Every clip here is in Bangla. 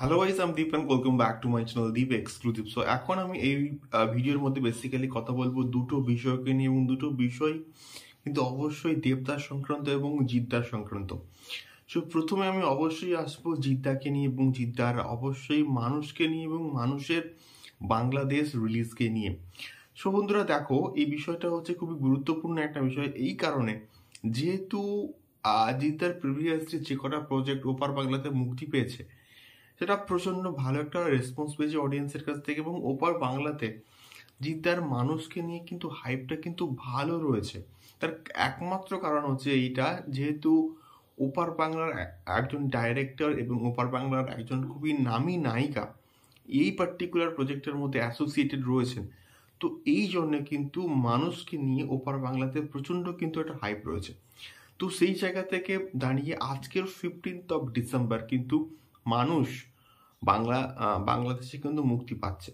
হ্যালো গাইস আমি Deep and welcome back to my channel Deep exclusive so এখন আমি এই ভিডিওর মধ্যে বেসিক্যালি কথা বলবো দুটো বিষয়কে নিয়ে এবং দুটো বিষয় কিন্তু অবশ্যই দেবদার সংক্রান্ত এবং জিদ্দার সংক্রান্ত সো প্রথমে আমি অবশ্যই আসবো জিদ্দাকে নিয়ে এবং জিদ্দার অবশ্যই মানুষকে নিয়ে এবং মানুষের বাংলাদেশ রিলিজকে নিয়ে সো বন্ধুরা দেখো এই বিষয়টা হচ্ছে খুবই গুরুত্বপূর্ণ একটা বিষয় এই কারণে যেহেতু জিদ্দার প্রিভিয়াসলি যে কটা প্রজেক্ট ওপার বাংলাতে মুক্তি পেয়েছে সেটা প্রচণ্ড ভালো একটা রেসপন্স পেয়েছে অডিয়েন্সের কাছ থেকে এবং ওপার বাংলাতে জিতার মানুষকে নিয়ে কিন্তু হাইপটা কিন্তু ভালো রয়েছে তার একমাত্র কারণ হচ্ছে এইটা যেহেতু ওপার বাংলার একজন ডাইরেক্টর এবং ওপার বাংলার একজন খুবই নামি নায়িকা এই পার্টিকুলার প্রজেক্টের মধ্যে অ্যাসোসিয়েটেড রয়েছেন তো এই জন্য কিন্তু মানুষকে নিয়ে ওপার বাংলাতে প্রচণ্ড কিন্তু একটা হাইপ রয়েছে তো সেই জায়গা থেকে দাঁড়িয়ে আজকের ফিফটিন্থ অফ ডিসেম্বর কিন্তু মানুষ বাংলা বাংলাদেশে কিন্তু মুক্তি পাচ্ছে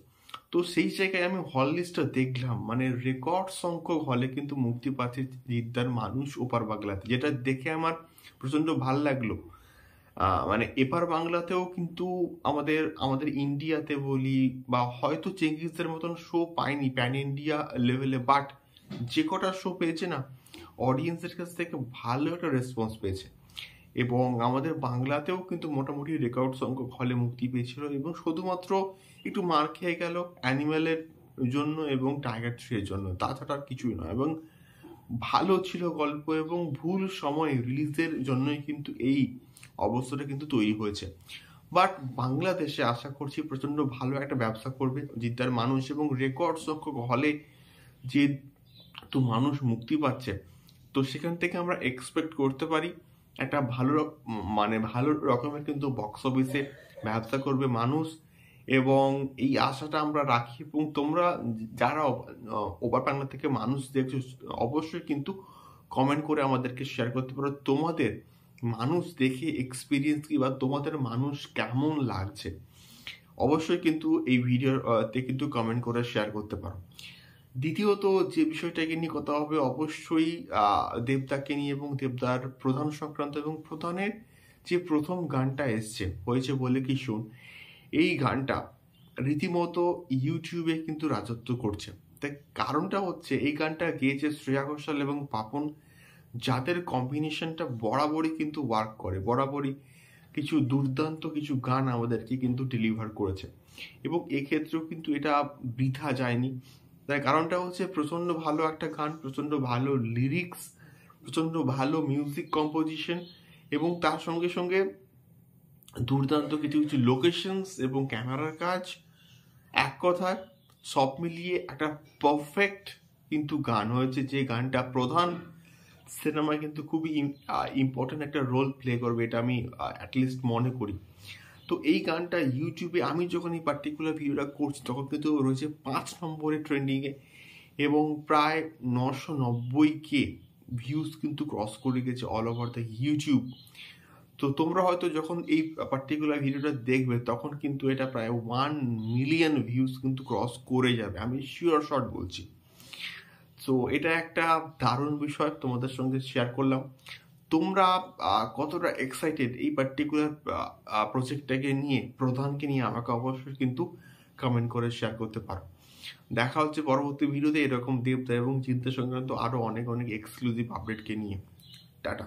তো সেই জায়গায় আমি হল লিস্টটা দেখলাম মানে রেকর্ড সংখ্যক হলে কিন্তু মুক্তি পাচ্ছে জিদ্দার মানুষ ওপার বাংলাতে যেটা দেখে আমার প্রচণ্ড ভাল লাগলো মানে এপার বাংলাতেও কিন্তু আমাদের আমাদের ইন্ডিয়াতে বলি বা হয়তো চেঙ্গিজদের মতন শো পায়নি প্যান ইন্ডিয়া লেভেলে বাট যে কটা শো পেয়েছে না অডিয়েন্সের কাছ থেকে ভালো একটা রেসপন্স পেয়েছে এবং আমাদের বাংলাতেও কিন্তু মোটামুটি রেকর্ড সংখ্যক হলে মুক্তি পেয়েছিল এবং শুধুমাত্র একটু মার খেয়ে গেল অ্যানিম্যালের জন্য এবং টাইগার থ্রিয়ের জন্য তাছাড়া কিছুই নয় এবং ভালো ছিল গল্প এবং ভুল সময় রিলিজের জন্যই কিন্তু এই অবস্থাটা কিন্তু তৈরি হয়েছে বাট বাংলাদেশে আশা করছি প্রচণ্ড ভালো একটা ব্যবসা করবে জিদ্দার মানুষ এবং রেকর্ড সংখ্যক হলে যে তো মানুষ মুক্তি পাচ্ছে তো সেখান থেকে আমরা এক্সপেক্ট করতে পারি একটা ভালো মানে ভালো রকমের কিন্তু বক্স অফিসে ব্যবসা করবে মানুষ এবং এই আশাটা আমরা রাখি এবং তোমরা যারা ওভার পাংলা থেকে মানুষ দেখছো অবশ্যই কিন্তু কমেন্ট করে আমাদেরকে শেয়ার করতে পারো তোমাদের মানুষ দেখে এক্সপিরিয়েন্স কি বা তোমাদের মানুষ কেমন লাগছে অবশ্যই কিন্তু এই ভিডিওতে কিন্তু কমেন্ট করে শেয়ার করতে পারো দ্বিতীয়ত যে বিষয়টাকে নিয়ে কথা হবে অবশ্যই দেবদাকে নিয়ে এবং দেবদার প্রধান সংক্রান্ত এবং প্রধানের যে প্রথম গানটা এসছে হয়েছে বলে কি শুন এই গানটা রীতিমতো ইউটিউবে কিন্তু রাজত্ব করছে তাই কারণটা হচ্ছে এই গানটা গেয়েছে শ্রেয়া ঘোষাল এবং পাপন যাদের কম্বিনেশনটা বরাবরই কিন্তু ওয়ার্ক করে বরাবরই কিছু দুর্দান্ত কিছু গান আমাদেরকে কিন্তু ডেলিভার করেছে এবং এক্ষেত্রেও কিন্তু এটা বৃথা যায়নি তার কারণটা হচ্ছে প্রচণ্ড ভালো একটা গান প্রচণ্ড ভালো লিরিক্স প্রচণ্ড ভালো মিউজিক কম্পোজিশন এবং তার সঙ্গে সঙ্গে দুর্দান্ত কিছু কিছু লোকেশনস এবং ক্যামেরার কাজ এক কথায় সব মিলিয়ে একটা পারফেক্ট কিন্তু গান হয়েছে যে গানটা প্রধান সিনেমায় কিন্তু খুবই ইম্পর্ট্যান্ট একটা রোল প্লে করবে এটা আমি অ্যাটলিস্ট মনে করি তো এই গানটা ইউটিউবে আমি যখন এই পার্টিকুলার ভিডিওটা করছি তখন কিন্তু রয়েছে পাঁচ নম্বরে ট্রেন্ডিংয়ে এবং প্রায় নশো নব্বই কে ভিউজ কিন্তু ক্রস করে গেছে অল ওভার দ্য ইউটিউব তো তোমরা হয়তো যখন এই পার্টিকুলার ভিডিওটা দেখবে তখন কিন্তু এটা প্রায় ওয়ান মিলিয়ন ভিউজ কিন্তু ক্রস করে যাবে আমি শিওর শট বলছি তো এটা একটা দারুণ বিষয় তোমাদের সঙ্গে শেয়ার করলাম তোমরা কতটা এক্সাইটেড এই পার্টিকুলার প্রজেক্টটাকে নিয়ে প্রধানকে নিয়ে আমাকে অবশ্যই কিন্তু কমেন্ট করে শেয়ার করতে পারো দেখা হচ্ছে পরবর্তী ভিডিওতে এরকম দেবদা এবং চিন্তা সংক্রান্ত আরও অনেক অনেক এক্সক্লুসিভ আপডেটকে নিয়ে টাটা